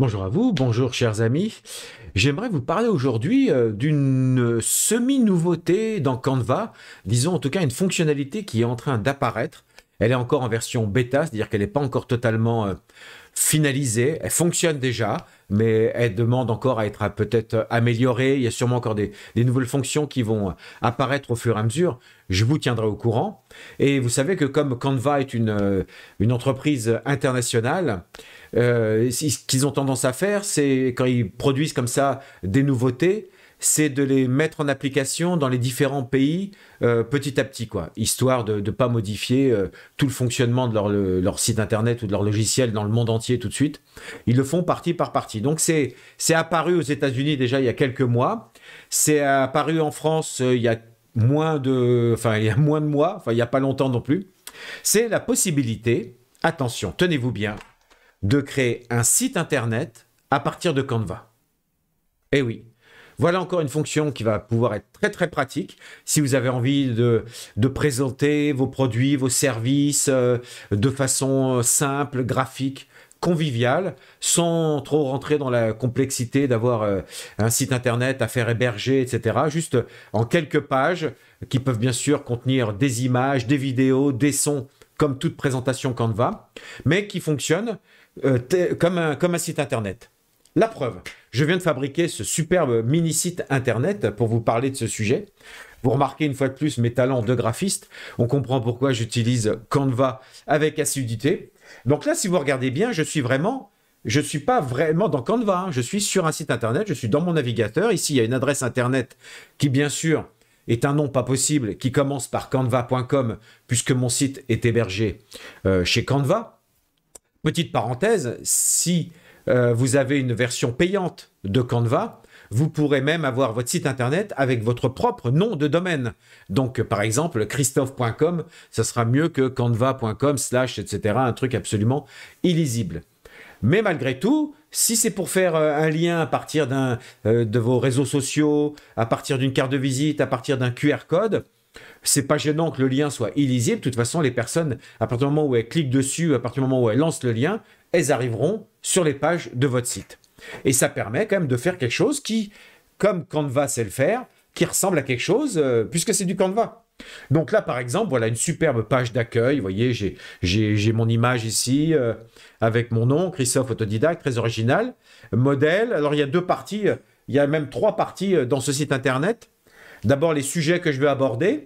Bonjour à vous, bonjour chers amis. J'aimerais vous parler aujourd'hui euh, d'une euh, semi-nouveauté dans Canva, disons en tout cas une fonctionnalité qui est en train d'apparaître. Elle est encore en version bêta, c'est-à-dire qu'elle n'est pas encore totalement euh, finalisée. Elle fonctionne déjà, mais elle demande encore à être peut-être améliorée. Il y a sûrement encore des, nouvelles fonctions qui vont apparaître au fur et à mesure. Je vous tiendrai au courant. Et vous savez que comme Canva est une entreprise internationale, euh, ce qu'ils ont tendance à faire, c'est quand ils produisent comme ça des nouveautés, c'est de les mettre en application dans les différents pays euh, petit à petit, quoi, histoire de ne pas modifier euh, tout le fonctionnement de leur, site internet ou de leur logiciel dans le monde entier tout de suite. Ils le font partie par partie. Donc c'est apparu aux États-Unis déjà il y a quelques mois. C'est apparu en France il y a moins de, enfin il y a moins de mois, enfin il n'y a pas longtemps non plus. C'est la possibilité. Attention, tenez-vous bien de créer un site internet à partir de Canva. Eh oui. Voilà encore une fonction qui va pouvoir être très très pratique si vous avez envie de, présenter vos produits, vos services euh, de façon euh, simple, graphique, conviviale, sans trop rentrer dans la complexité d'avoir euh, un site internet à faire héberger, etc. Juste en quelques pages qui peuvent bien sûr contenir des images, des vidéos, des sons, comme toute présentation Canva, mais qui fonctionne euh, comme, un, site internet. La preuve, je viens de fabriquer ce superbe mini-site internet pour vous parler de ce sujet. Vous remarquez une fois de plus mes talents de graphiste. On comprend pourquoi j'utilise Canva avec assiduité. Donc là, si vous regardez bien, je suis vraiment je ne suis pas vraiment dans Canva, hein. je suis sur un site internet, je suis dans mon navigateur. Ici, il y a une adresse internet qui, bien sûr, est un nom pas possible, qui commence par canva.com, puisque mon site est hébergé euh, chez Canva. Petite parenthèse, si euh, vous avez une version payante de Canva, vous pourrez même avoir votre site internet avec votre propre nom de domaine. Donc, par exemple, christophe.com, ça sera mieux que canva.com, etc. Un truc absolument illisible. Mais malgré tout, si c'est pour faire euh, un lien à partir euh, de vos réseaux sociaux, à partir d'une carte de visite, à partir d'un QR code, c'est pas gênant que le lien soit illisible. De toute façon, les personnes, à partir du moment où elles cliquent dessus, à partir du moment où elles lancent le lien, elles arriveront sur les pages de votre site. Et ça permet quand même de faire quelque chose qui, comme Canva sait le faire, qui ressemble à quelque chose, euh, puisque c'est du Canva. Donc là, par exemple, voilà une superbe page d'accueil. Vous voyez, j'ai mon image ici euh, avec mon nom, Christophe Autodidacte, très original. Modèle. Alors, il y a deux parties, euh, il y a même trois parties dans ce site internet. D'abord les sujets que je vais aborder,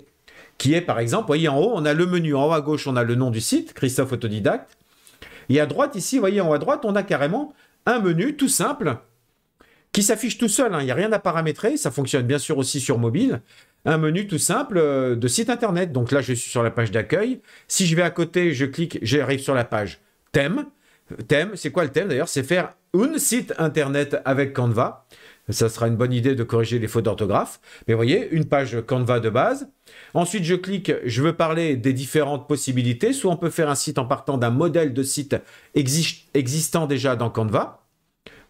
qui est par exemple, vous voyez en haut, on a le menu, en haut à gauche, on a le nom du site, Christophe Autodidacte. Et à droite, ici, vous voyez en haut à droite, on a carrément un menu tout simple qui s'affiche tout seul. Hein. Il n'y a rien à paramétrer. Ça fonctionne bien sûr aussi sur mobile. Un menu tout simple euh, de site internet. Donc là, je suis sur la page d'accueil. Si je vais à côté, je clique, j'arrive sur la page thème. Thème, c'est quoi le thème d'ailleurs C'est faire un site internet avec Canva ça sera une bonne idée de corriger les fautes d'orthographe. Mais vous voyez, une page Canva de base. Ensuite, je clique, je veux parler des différentes possibilités. Soit on peut faire un site en partant d'un modèle de site existant déjà dans Canva.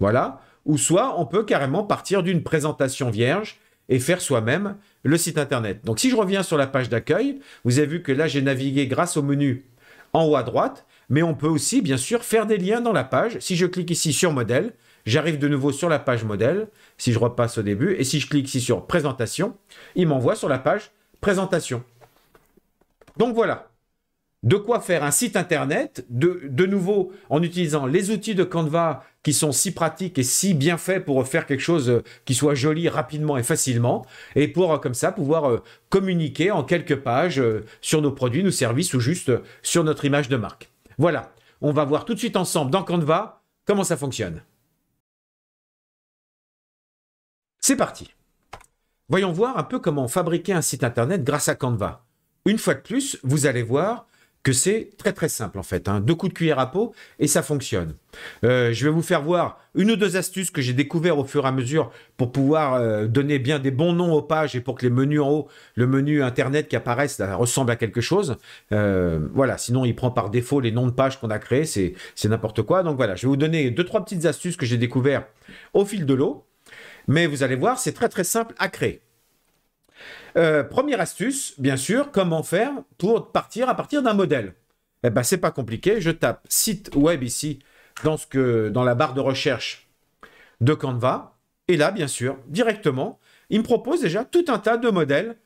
Voilà. Ou soit on peut carrément partir d'une présentation vierge et faire soi-même le site internet. Donc si je reviens sur la page d'accueil, vous avez vu que là j'ai navigué grâce au menu en haut à droite, mais on peut aussi bien sûr faire des liens dans la page. Si je clique ici sur modèle, J'arrive de nouveau sur la page modèle, si je repasse au début, et si je clique ici sur présentation, il m'envoie sur la page présentation. Donc voilà, de quoi faire un site internet, de, nouveau en utilisant les outils de Canva qui sont si pratiques et si bien faits pour faire quelque chose euh, qui soit joli rapidement et facilement, et pour euh, comme ça pouvoir euh, communiquer en quelques pages sur nos produits, nos services ou juste sur notre image de marque. Voilà, on va voir tout de suite ensemble dans Canva comment ça fonctionne. C'est parti. Voyons voir un peu comment fabriquer un site internet grâce à Canva. Une fois de plus, vous allez voir que c'est très très simple en fait. Hein. Deux coups de cuillère à peau et ça fonctionne. Euh, je vais vous faire voir une ou deux astuces que j'ai découvert au fur et à mesure pour pouvoir euh, donner bien des bons noms aux pages et pour que les menus en haut, le menu internet qui apparaissent bah, ressemble à quelque chose. Euh, voilà, sinon il prend par défaut les noms de pages qu'on a créés, c'est n'importe quoi. Donc voilà, je vais vous donner deux, trois petites astuces que j'ai découvert au fil de l'eau. Mais vous allez voir, c'est très très simple à créer. Euh, première astuce, bien sûr, comment faire pour partir à partir d'un modèle Eh ben, c'est pas compliqué. Je tape site web ici dans, ce dans la barre de recherche de Canva. Et là, bien sûr, directement, il me propose déjà tout un tas de modèles,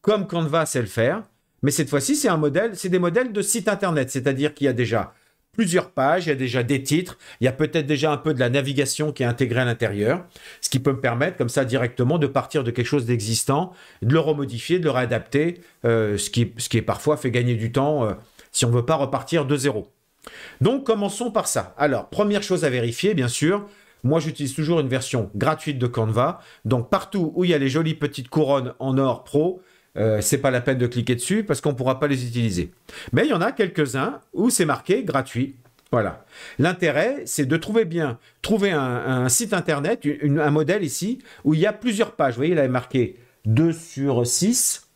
comme Canva sait le faire. Mais cette fois-ci, c'est un modèle, c'est des modèles de site internet, c'est-à-dire qu'il y a déjà plusieurs pages, il y a déjà des titres, il y a peut-être déjà un peu de la navigation qui est intégrée à l'intérieur, ce qui peut me permettre comme ça directement de partir de quelque chose d'existant, de le remodifier, de le réadapter, euh, ce, qui, est parfois fait gagner du temps euh, si on ne veut pas repartir de zéro. Donc commençons par ça. Alors, première chose à vérifier, bien sûr, moi, j'utilise toujours une version gratuite de Canva. Donc, partout où il y a les jolies petites couronnes en or pro, euh, c'est pas la peine de cliquer dessus parce qu'on pourra pas les utiliser. Mais il y en a quelques-uns où c'est marqué gratuit. Voilà. L'intérêt, c'est de trouver bien, trouver un, site internet, un modèle ici, où il y a plusieurs pages. Vous voyez, là, il est marqué 2 sur 6.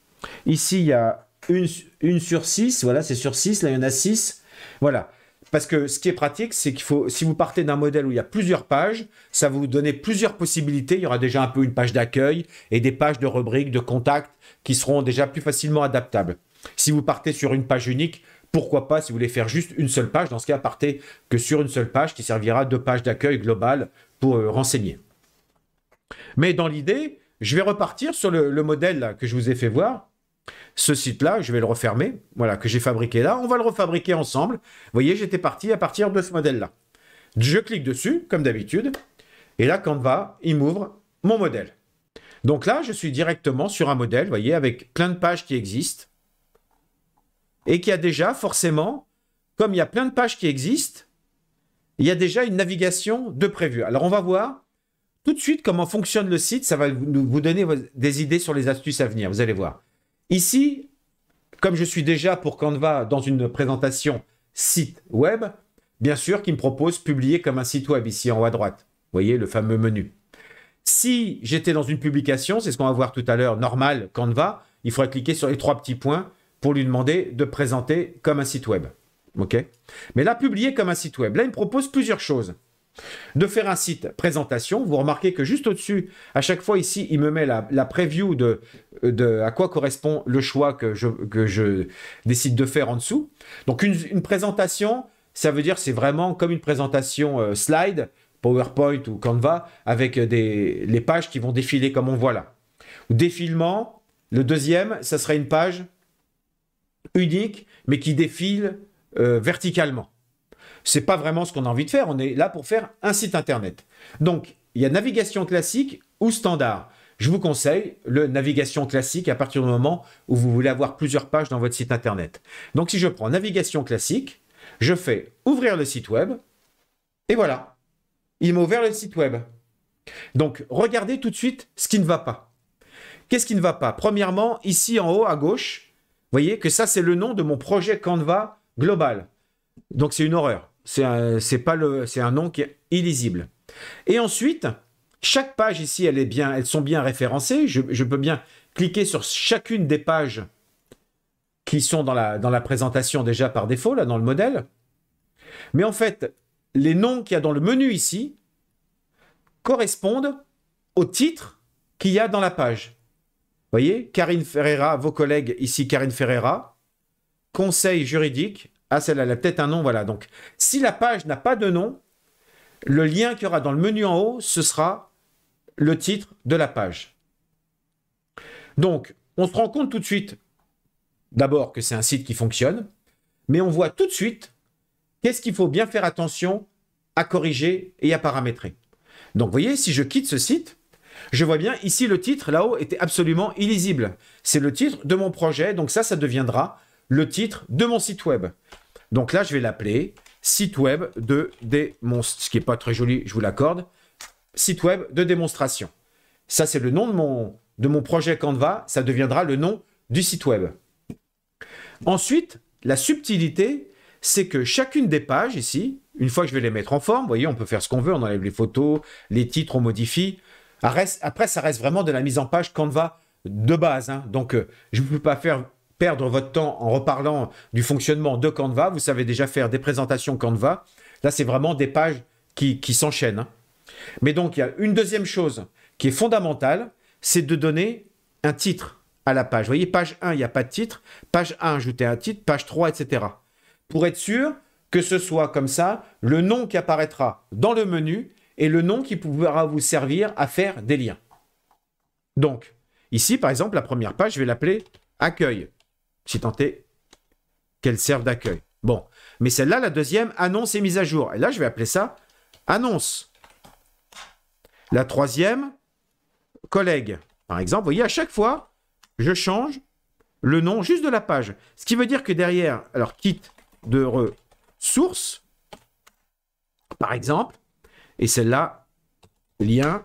Ici, il y a une, une sur 6. Voilà, c'est sur 6. Là, il y en a 6. Voilà. Parce que ce qui est pratique, c'est qu'il faut, si vous partez d'un modèle où il y a plusieurs pages, ça va vous donner plusieurs possibilités. Il y aura déjà un peu une page d'accueil et des pages de rubriques, de contacts qui seront déjà plus facilement adaptables. Si vous partez sur une page unique, pourquoi pas si vous voulez faire juste une seule page, dans ce cas, partez que sur une seule page qui servira de page d'accueil globale pour euh, renseigner. Mais dans l'idée, je vais repartir sur le, modèle que je vous ai fait voir ce site-là, je vais le refermer, voilà, que j'ai fabriqué là, on va le refabriquer ensemble. Vous voyez, j'étais parti à partir de ce modèle-là. Je clique dessus, comme d'habitude, et là, quand va, il m'ouvre mon modèle. Donc là, je suis directement sur un modèle, vous voyez, avec plein de pages qui existent, et qui a déjà forcément, comme il y a plein de pages qui existent, il y a déjà une navigation de prévue. Alors on va voir tout de suite comment fonctionne le site, ça va vous donner des idées sur les astuces à venir, vous allez voir. Ici, comme je suis déjà pour Canva dans une présentation site web, bien sûr qu'il me propose publier comme un site web ici en haut à droite. Vous voyez le fameux menu. Si j'étais dans une publication, c'est ce qu'on va voir tout à l'heure, normal, Canva, il faudrait cliquer sur les trois petits points pour lui demander de présenter comme un site web. Mais là, publier comme un site web. Là, il me propose plusieurs choses de faire un site présentation. Vous remarquez que juste au-dessus, à chaque fois ici, il me met la, preview de, à quoi correspond le choix que je, décide de faire en dessous. Donc une, présentation, ça veut dire c'est vraiment comme une présentation euh, slide, PowerPoint ou Canva, avec euh, des, les pages qui vont défiler comme on voit là. Défilement, le deuxième, ça serait une page unique, mais qui défile euh, verticalement n'est pas vraiment ce qu'on a envie de faire. On est là pour faire un site internet. Donc, il y a navigation classique ou standard. Je vous conseille le navigation classique à partir du moment où vous voulez avoir plusieurs pages dans votre site internet. Donc, si je prends navigation classique, je fais ouvrir le site web et voilà. Il m'a ouvert le site web. Donc, regardez tout de suite ce qui ne va pas. Qu'est-ce qui ne va pas Premièrement, ici en haut à gauche, vous voyez que ça, c'est le nom de mon projet Canva global. Donc, c'est une horreur. C'est un, pas le, c'est un nom qui est illisible. Et ensuite, chaque page ici, elles sont bien référencées. Je, peux bien cliquer sur chacune des pages qui sont dans la, dans la présentation déjà par défaut, là, dans le modèle. Mais en fait, les noms qu'il y a dans le menu ici correspondent au titre qu'il y a dans la page. Vous voyez, Karine Ferreira, vos collègues ici, Karine Ferreira, conseil juridique, ah, celle-là, elle a peut-être un nom, voilà. Donc, si la page n'a pas de nom, le lien qu'il y aura dans le menu en haut, ce sera le titre de la page. Donc, on se rend compte tout de suite, d'abord, que c'est un site qui fonctionne, mais on voit tout de suite qu'est-ce qu'il faut bien faire attention à corriger et à paramétrer. Donc, vous voyez, si je quitte ce site, je vois bien ici le titre là-haut était absolument illisible. C'est le titre de mon projet, donc ça, ça deviendra le titre de mon site web. Donc là, je vais l'appeler site web de démonstration, ce qui n'est pas très joli, je vous l'accorde, site web de démonstration. Ça, c'est le nom de mon, de mon projet Canva, ça deviendra le nom du site web. Ensuite, la subtilité, c'est que chacune des pages ici, une fois que je vais les mettre en forme, vous voyez, on peut faire ce qu'on veut, on enlève les photos, les titres, on modifie. Après, ça reste vraiment de la mise en page Canva de base. Hein. Donc, euh, je ne peux pas faire perdre votre temps en reparlant du fonctionnement de Canva. Vous savez déjà faire des présentations Canva. Là, c'est vraiment des pages qui, s'enchaînent. Hein. Mais donc, il y a une deuxième chose qui est fondamentale, c'est de donner un titre à la page. Vous voyez, page 1, il n'y a pas de titre. Page 1, ajoutez un titre. Page 3, etc. Pour être sûr que ce soit comme ça, le nom qui apparaîtra dans le menu et le nom qui pourra vous servir à faire des liens. Donc, ici, par exemple, la première page, je vais l'appeler accueil si tenté qu'elle serve d'accueil. Bon, mais celle-là, la deuxième, annonce et mise à jour. Et là, je vais appeler ça annonce. La troisième, collègue. Par exemple, vous voyez, à chaque fois, je change le nom juste de la page. Ce qui veut dire que derrière, alors kit de ressources, par exemple, et celle-là, lien,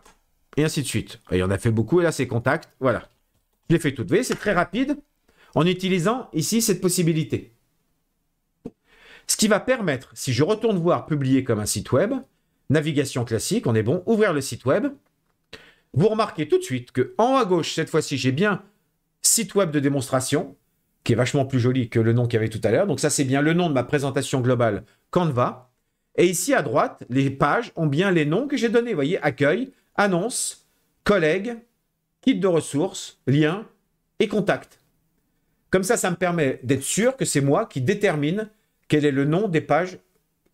et ainsi de suite. Et en a fait beaucoup, et là, c'est contact. Voilà. Je l'ai fait toutes. Vous voyez, c'est très rapide en utilisant ici cette possibilité. Ce qui va permettre, si je retourne voir publier comme un site web, navigation classique, on est bon, ouvrir le site web, vous remarquez tout de suite que en haut à gauche, cette fois-ci, j'ai bien site web de démonstration, qui est vachement plus joli que le nom qu'il y avait tout à l'heure. Donc ça, c'est bien le nom de ma présentation globale Canva. Et ici à droite, les pages ont bien les noms que j'ai donnés. Vous voyez, accueil, annonce, collègues, kit de ressources, lien et contact. Comme ça, ça me permet d'être sûr que c'est moi qui détermine quel est le nom des pages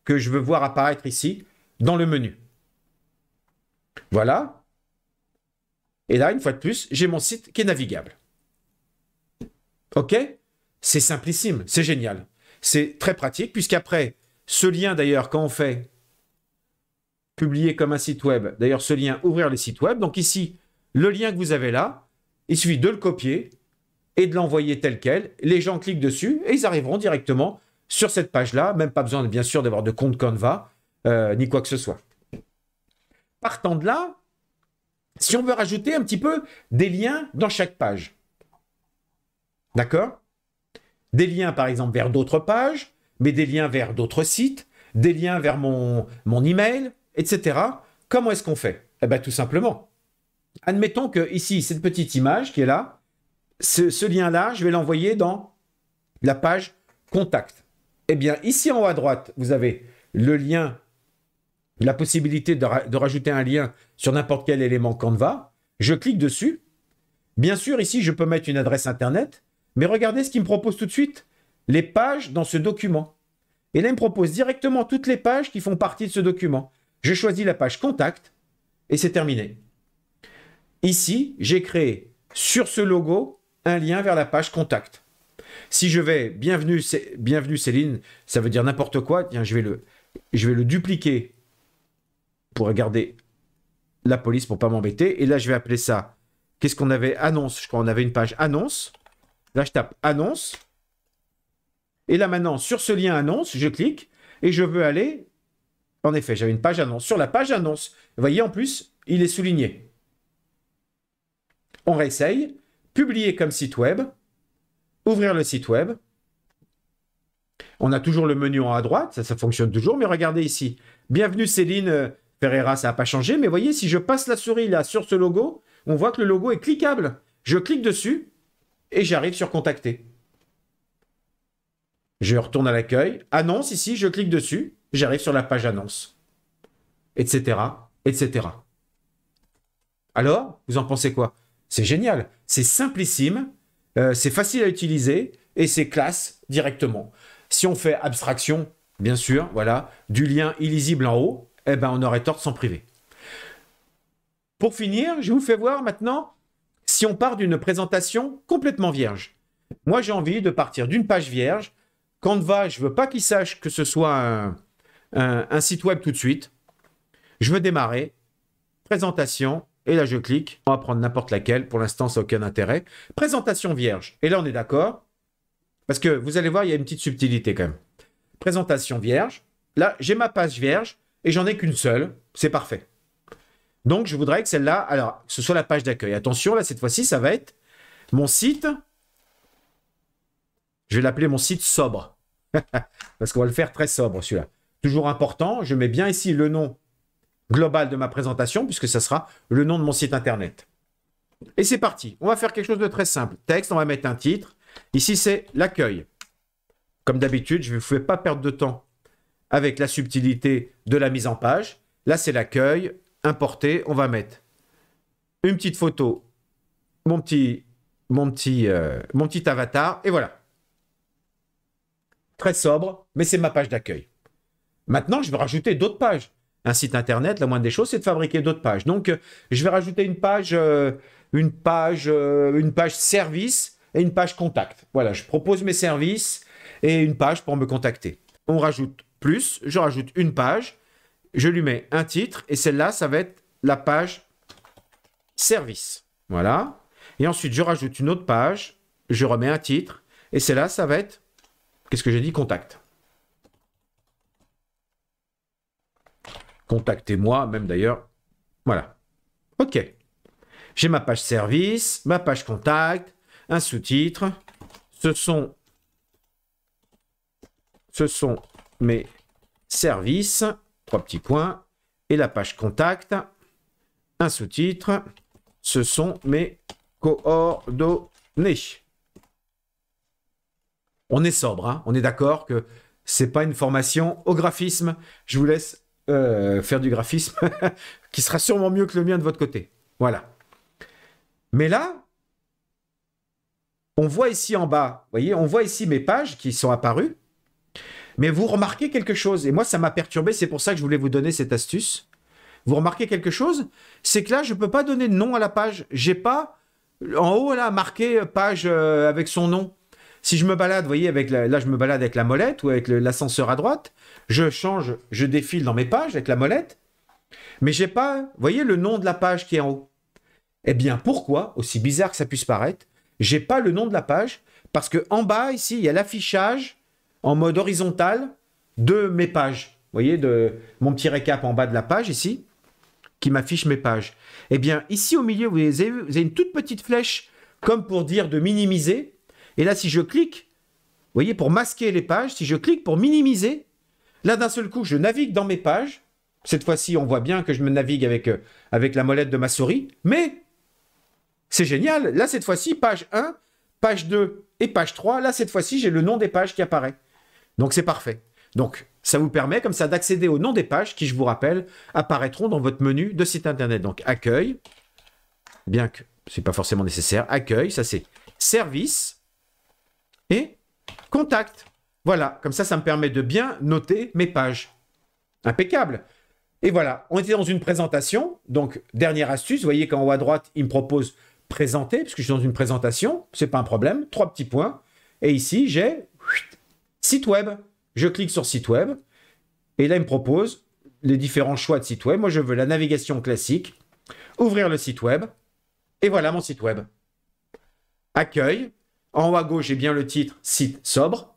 que je veux voir apparaître ici dans le menu. Voilà. Et là, une fois de plus, j'ai mon site qui est navigable. OK C'est simplissime, c'est génial. C'est très pratique, puisqu'après, ce lien d'ailleurs, quand on fait publier comme un site web, d'ailleurs ce lien, ouvrir les sites web, donc ici, le lien que vous avez là, il suffit de le copier, et de l'envoyer tel quel. Les gens cliquent dessus et ils arriveront directement sur cette page-là. Même pas besoin, bien sûr, d'avoir de compte Canva, euh, ni quoi que ce soit. Partant de là, si on veut rajouter un petit peu des liens dans chaque page, d'accord Des liens, par exemple, vers d'autres pages, mais des liens vers d'autres sites, des liens vers mon, mon email, etc. Comment est-ce qu'on fait Eh bien, tout simplement. Admettons que ici, cette petite image qui est là, ce, lien-là, je vais l'envoyer dans la page Contact. Eh bien, ici en haut à droite, vous avez le lien, la possibilité de, de rajouter un lien sur n'importe quel élément Canva. Je clique dessus. Bien sûr, ici, je peux mettre une adresse Internet, mais regardez ce qu'il me propose tout de suite, les pages dans ce document. Et là, il me propose directement toutes les pages qui font partie de ce document. Je choisis la page Contact et c'est terminé. Ici, j'ai créé sur ce logo un lien vers la page contact. Si je vais bienvenue, bienvenue Céline, ça veut dire n'importe quoi, tiens, je vais le, je vais le dupliquer pour regarder la police pour pas m'embêter. Et là, je vais appeler ça. Qu'est-ce qu'on avait Annonce. Je crois qu'on avait une page annonce. Là, je tape annonce. Et là, maintenant, sur ce lien annonce, je clique et je veux aller. En effet, j'avais une page annonce. Sur la page annonce, vous voyez, en plus, il est souligné. On réessaye publier comme site web, ouvrir le site web. On a toujours le menu en haut à droite, ça, ça fonctionne toujours, mais regardez ici. Bienvenue Céline Ferreira, ça n'a pas changé, mais voyez, si je passe la souris là sur ce logo, on voit que le logo est cliquable. Je clique dessus et j'arrive sur contacter. Je retourne à l'accueil, annonce ici, je clique dessus, j'arrive sur la page annonce, etc., etc. Alors, vous en pensez quoi c'est génial. C'est simplissime, euh, c'est facile à utiliser et c'est classe directement. Si on fait abstraction, bien sûr, voilà, du lien illisible en haut, eh ben on aurait tort de s'en priver. Pour finir, je vous fais voir maintenant si on part d'une présentation complètement vierge. Moi, j'ai envie de partir d'une page vierge. Canva, je veux pas qu'il sache que ce soit un site web tout de suite. Je veux démarrer. Présentation, et là, je clique. On va prendre n'importe laquelle. Pour l'instant, ça n'a aucun intérêt. Présentation vierge. Et là, on est d'accord. Parce que vous allez voir, il y a une petite subtilité quand même. Présentation vierge. Là, j'ai ma page vierge et j'en ai qu'une seule. C'est parfait. Donc, je voudrais que celle-là, alors, ce soit la page d'accueil. Attention, là, cette fois-ci, ça va être mon site. Je vais l'appeler mon site sobre. Parce qu'on va le faire très sobre, celui-là. Toujours important, je mets bien ici le nom global de ma présentation, puisque ça sera le nom de mon site internet. Et c'est parti. On va faire quelque chose de très simple. Texte, on va mettre un titre. Ici, c'est l'accueil. Comme d'habitude, je ne vais pas perdre de temps avec la subtilité de la mise en page. Là, c'est l'accueil. Importer, on va mettre une petite photo, mon petit, mon petit, euh, mon petit avatar, et voilà. Très sobre, mais c'est ma page d'accueil. Maintenant, je vais rajouter d'autres pages un site internet, la moindre des choses, c'est de fabriquer d'autres pages. Donc, euh, je vais rajouter une page, euh, une page, euh, une page service et une page contact. Voilà, je propose mes services et une page pour me contacter. On rajoute plus, je rajoute une page, je lui mets un titre et celle-là, ça va être la page service. Voilà. Et ensuite, je rajoute une autre page, je remets un titre et celle-là, ça va être, qu'est-ce que j'ai dit, contact. Contactez-moi, même d'ailleurs. Voilà. OK. J'ai ma page service, ma page contact, un sous-titre. Ce sont, ce sont mes services, trois petits points, et la page contact, un sous-titre. Ce sont mes coordonnées. On est sobre, hein on est d'accord que c'est pas une formation au graphisme. Je vous laisse euh, faire du graphisme, qui sera sûrement mieux que le mien de votre côté. Voilà. Mais là, on voit ici en bas, vous voyez, on voit ici mes pages qui sont apparues. Mais vous remarquez quelque chose, et moi ça m'a perturbé, c'est pour ça que je voulais vous donner cette astuce. Vous remarquez quelque chose C'est que là, je ne peux pas donner de nom à la page. J'ai pas en haut là marqué page euh, avec son nom. Si je me balade, voyez, avec là, je me balade avec la molette ou avec l'ascenseur à droite, je change, je défile dans mes pages avec la molette, mais j'ai pas, voyez, le nom de la page qui est en haut. Eh bien, pourquoi, aussi bizarre que ça puisse paraître, j'ai pas le nom de la page parce que en bas ici, il y a l'affichage en mode horizontal de mes pages. Vous voyez, de mon petit récap en bas de la page ici, qui m'affiche mes pages. Eh bien, ici au milieu, vous vous avez une toute petite flèche, comme pour dire de minimiser. Et là, si je clique, vous voyez, pour masquer les pages, si je clique pour minimiser, là, d'un seul coup, je navigue dans mes pages. Cette fois-ci, on voit bien que je me navigue avec, euh, avec la molette de ma souris, mais c'est génial. Là, cette fois-ci, page 1, page 2 et page 3. Là, cette fois-ci, j'ai le nom des pages qui apparaît. Donc, c'est parfait. Donc, ça vous permet comme ça d'accéder au nom des pages qui, je vous rappelle, apparaîtront dans votre menu de site internet. Donc, accueil, bien que ce n'est pas forcément nécessaire, accueil, ça c'est service, et contact. Voilà, comme ça, ça me permet de bien noter mes pages. Impeccable. Et voilà, on était dans une présentation. Donc, dernière astuce, vous voyez qu'en haut à droite, il me propose présenter, puisque je suis dans une présentation, Ce n'est pas un problème, trois petits points. Et ici, j'ai site web. Je clique sur site web. Et là, il me propose les différents choix de site web. Moi, je veux la navigation classique, ouvrir le site web. Et voilà mon site web. Accueil, en haut à gauche, j'ai bien le titre site sobre.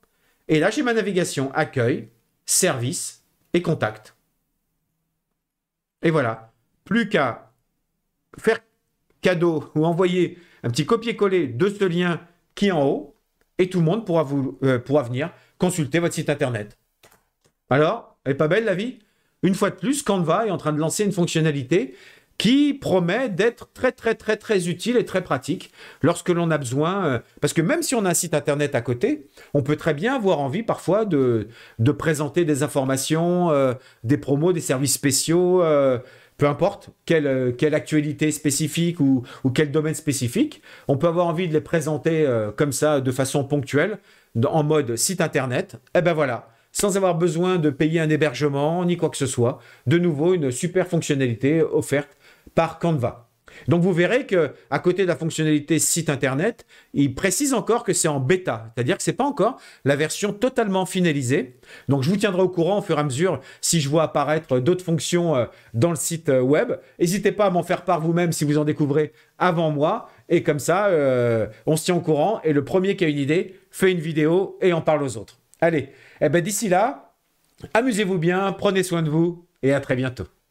Et là, j'ai ma navigation accueil, service et contact. Et voilà. Plus qu'à faire cadeau ou envoyer un petit copier-coller de ce lien qui est en haut et tout le monde pourra, euh, venir consulter votre site internet. Alors, elle est pas belle la vie Une fois de plus, Canva est en train de lancer une fonctionnalité qui promet d'être très très très très utile et très pratique lorsque l'on a besoin, euh, parce que même si on a un site internet à côté, on peut très bien avoir envie parfois de, présenter des informations, euh, des promos, des services spéciaux, euh, peu importe quelle, actualité spécifique ou, quel domaine spécifique, on peut avoir envie de les présenter comme ça de façon ponctuelle, en mode site internet, et eh ben voilà, sans avoir besoin de payer un hébergement ni quoi que ce soit. De nouveau, une super fonctionnalité offerte par Canva. Donc vous verrez que à côté de la fonctionnalité site internet, il précise encore que c'est en bêta, c'est-à-dire que c'est pas encore la version totalement finalisée. Donc je vous tiendrai au courant au fur et à mesure si je vois apparaître d'autres fonctions euh, dans le site euh, web. N'hésitez pas à m'en faire part vous-même si vous en découvrez avant moi et comme ça euh, on se tient au courant et le premier qui a une idée fait une vidéo et en parle aux autres. Allez, eh ben d'ici là, amusez-vous bien, prenez soin de vous et à très bientôt.